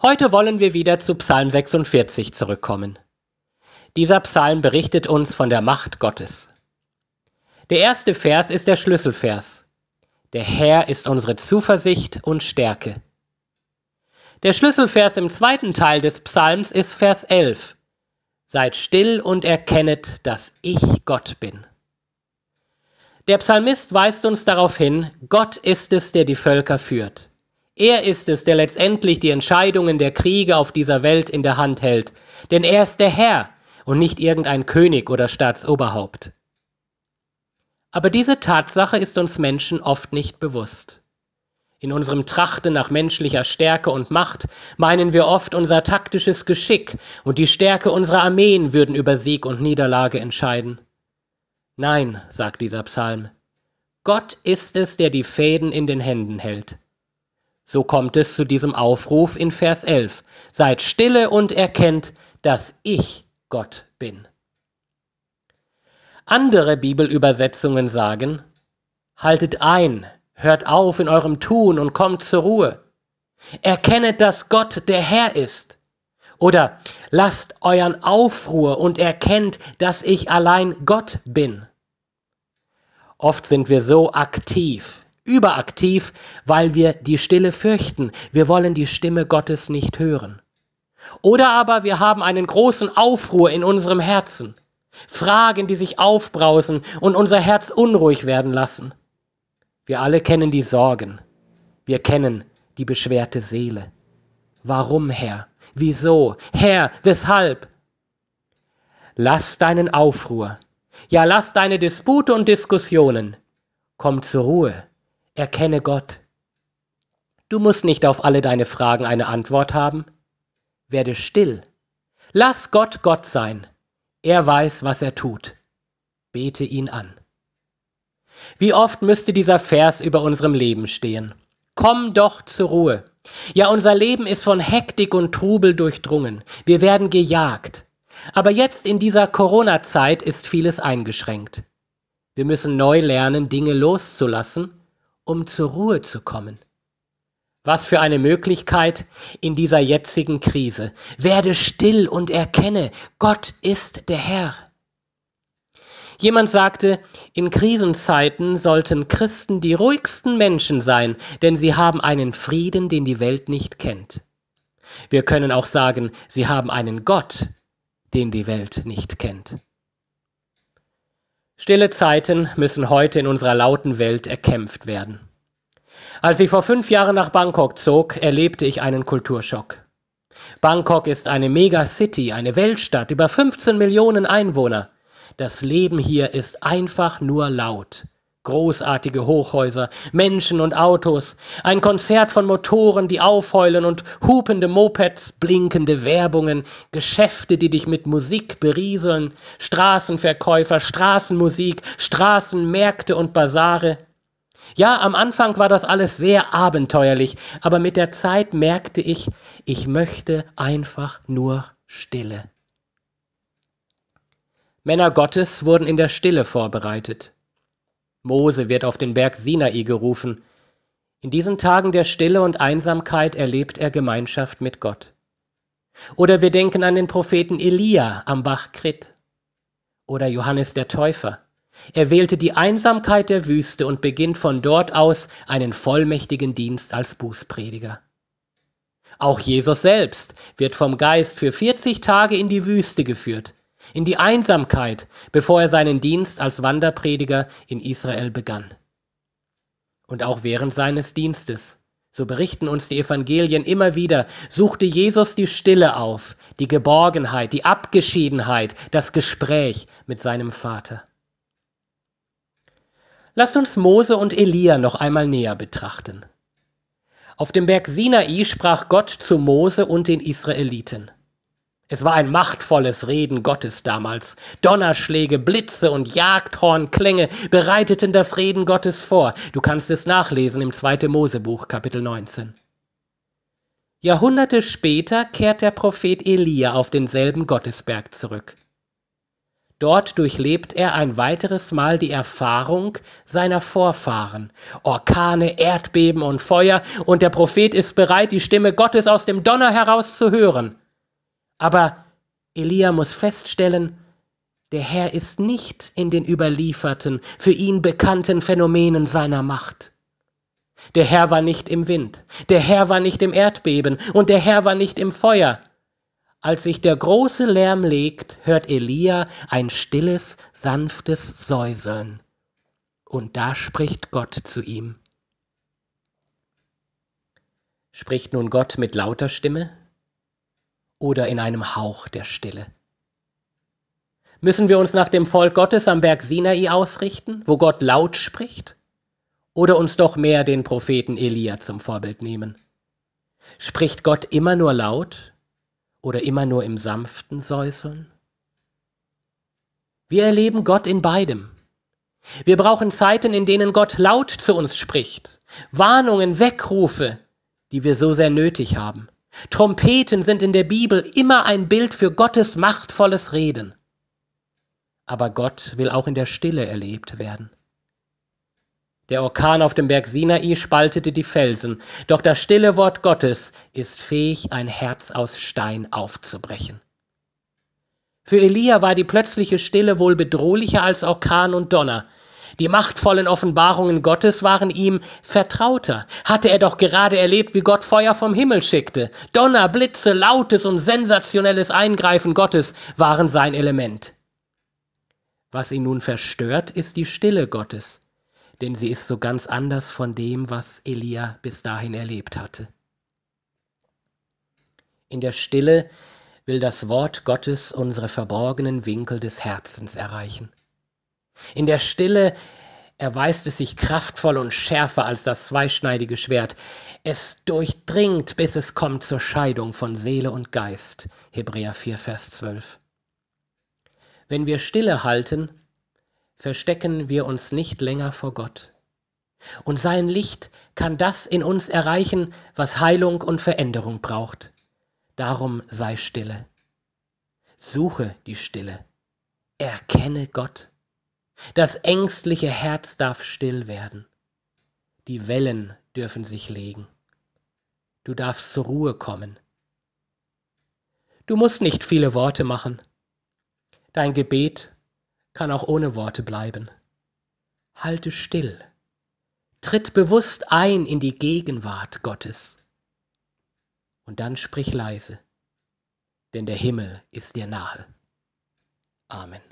Heute wollen wir wieder zu Psalm 46 zurückkommen. Dieser Psalm berichtet uns von der Macht Gottes. Der erste Vers ist der Schlüsselvers. Der Herr ist unsere Zuversicht und Stärke. Der Schlüsselvers im zweiten Teil des Psalms ist Vers 11. Seid still und erkennet, dass ich Gott bin. Der Psalmist weist uns darauf hin, Gott ist es, der die Völker führt. Er ist es, der letztendlich die Entscheidungen der Kriege auf dieser Welt in der Hand hält, denn er ist der Herr und nicht irgendein König oder Staatsoberhaupt. Aber diese Tatsache ist uns Menschen oft nicht bewusst. In unserem Trachten nach menschlicher Stärke und Macht meinen wir oft unser taktisches Geschick und die Stärke unserer Armeen würden über Sieg und Niederlage entscheiden. Nein, sagt dieser Psalm, Gott ist es, der die Fäden in den Händen hält. So kommt es zu diesem Aufruf in Vers 11. Seid stille und erkennt, dass ich Gott bin. Andere Bibelübersetzungen sagen, haltet ein, hört auf in eurem Tun und kommt zur Ruhe. Erkennet, dass Gott der Herr ist. Oder lasst euren Aufruhr und erkennt, dass ich allein Gott bin. Oft sind wir so aktiv, überaktiv, weil wir die Stille fürchten. Wir wollen die Stimme Gottes nicht hören. Oder aber wir haben einen großen Aufruhr in unserem Herzen. Fragen, die sich aufbrausen und unser Herz unruhig werden lassen. Wir alle kennen die Sorgen. Wir kennen die beschwerte Seele. Warum, Herr? Wieso? Herr, weshalb? Lass deinen Aufruhr. Ja, lass deine Dispute und Diskussionen. Komm zur Ruhe Erkenne Gott. Du musst nicht auf alle deine Fragen eine Antwort haben. Werde still. Lass Gott Gott sein. Er weiß, was er tut. Bete ihn an. Wie oft müsste dieser Vers über unserem Leben stehen. Komm doch zur Ruhe. Ja, unser Leben ist von Hektik und Trubel durchdrungen. Wir werden gejagt. Aber jetzt in dieser Corona-Zeit ist vieles eingeschränkt. Wir müssen neu lernen, Dinge loszulassen um zur Ruhe zu kommen. Was für eine Möglichkeit in dieser jetzigen Krise. Werde still und erkenne, Gott ist der Herr. Jemand sagte, in Krisenzeiten sollten Christen die ruhigsten Menschen sein, denn sie haben einen Frieden, den die Welt nicht kennt. Wir können auch sagen, sie haben einen Gott, den die Welt nicht kennt. Stille Zeiten müssen heute in unserer lauten Welt erkämpft werden. Als ich vor fünf Jahren nach Bangkok zog, erlebte ich einen Kulturschock. Bangkok ist eine Megacity, eine Weltstadt, über 15 Millionen Einwohner. Das Leben hier ist einfach nur laut. Großartige Hochhäuser, Menschen und Autos, ein Konzert von Motoren, die aufheulen und hupende Mopeds, blinkende Werbungen, Geschäfte, die dich mit Musik berieseln, Straßenverkäufer, Straßenmusik, Straßenmärkte und Bazare. Ja, am Anfang war das alles sehr abenteuerlich, aber mit der Zeit merkte ich, ich möchte einfach nur Stille. Männer Gottes wurden in der Stille vorbereitet. Mose wird auf den Berg Sinai gerufen. In diesen Tagen der Stille und Einsamkeit erlebt er Gemeinschaft mit Gott. Oder wir denken an den Propheten Elia am Bach Krit oder Johannes der Täufer. Er wählte die Einsamkeit der Wüste und beginnt von dort aus einen vollmächtigen Dienst als Bußprediger. Auch Jesus selbst wird vom Geist für 40 Tage in die Wüste geführt in die Einsamkeit, bevor er seinen Dienst als Wanderprediger in Israel begann. Und auch während seines Dienstes, so berichten uns die Evangelien immer wieder, suchte Jesus die Stille auf, die Geborgenheit, die Abgeschiedenheit, das Gespräch mit seinem Vater. Lasst uns Mose und Elia noch einmal näher betrachten. Auf dem Berg Sinai sprach Gott zu Mose und den Israeliten. Es war ein machtvolles Reden Gottes damals. Donnerschläge, Blitze und Jagdhornklänge bereiteten das Reden Gottes vor. Du kannst es nachlesen im 2. Mosebuch, Kapitel 19. Jahrhunderte später kehrt der Prophet Elia auf denselben Gottesberg zurück. Dort durchlebt er ein weiteres Mal die Erfahrung seiner Vorfahren. Orkane, Erdbeben und Feuer, und der Prophet ist bereit, die Stimme Gottes aus dem Donner heraus zu hören. Aber Elia muss feststellen, der Herr ist nicht in den überlieferten, für ihn bekannten Phänomenen seiner Macht. Der Herr war nicht im Wind, der Herr war nicht im Erdbeben und der Herr war nicht im Feuer. Als sich der große Lärm legt, hört Elia ein stilles, sanftes Säuseln. Und da spricht Gott zu ihm. Spricht nun Gott mit lauter Stimme? oder in einem Hauch der Stille. Müssen wir uns nach dem Volk Gottes am Berg Sinai ausrichten, wo Gott laut spricht? Oder uns doch mehr den Propheten Elia zum Vorbild nehmen? Spricht Gott immer nur laut oder immer nur im sanften Säuseln? Wir erleben Gott in beidem. Wir brauchen Zeiten, in denen Gott laut zu uns spricht, Warnungen, Weckrufe, die wir so sehr nötig haben. Trompeten sind in der Bibel immer ein Bild für Gottes machtvolles Reden. Aber Gott will auch in der Stille erlebt werden. Der Orkan auf dem Berg Sinai spaltete die Felsen, doch das stille Wort Gottes ist fähig, ein Herz aus Stein aufzubrechen. Für Elia war die plötzliche Stille wohl bedrohlicher als Orkan und Donner, die machtvollen Offenbarungen Gottes waren ihm vertrauter. Hatte er doch gerade erlebt, wie Gott Feuer vom Himmel schickte. Donner, Blitze, lautes und sensationelles Eingreifen Gottes waren sein Element. Was ihn nun verstört, ist die Stille Gottes, denn sie ist so ganz anders von dem, was Elia bis dahin erlebt hatte. In der Stille will das Wort Gottes unsere verborgenen Winkel des Herzens erreichen. In der Stille erweist es sich kraftvoll und schärfer als das zweischneidige Schwert. Es durchdringt, bis es kommt zur Scheidung von Seele und Geist. Hebräer 4, Vers 12. Wenn wir Stille halten, verstecken wir uns nicht länger vor Gott. Und sein Licht kann das in uns erreichen, was Heilung und Veränderung braucht. Darum sei stille. Suche die Stille. Erkenne Gott. Das ängstliche Herz darf still werden. Die Wellen dürfen sich legen. Du darfst zur Ruhe kommen. Du musst nicht viele Worte machen. Dein Gebet kann auch ohne Worte bleiben. Halte still. Tritt bewusst ein in die Gegenwart Gottes. Und dann sprich leise, denn der Himmel ist dir nahe. Amen.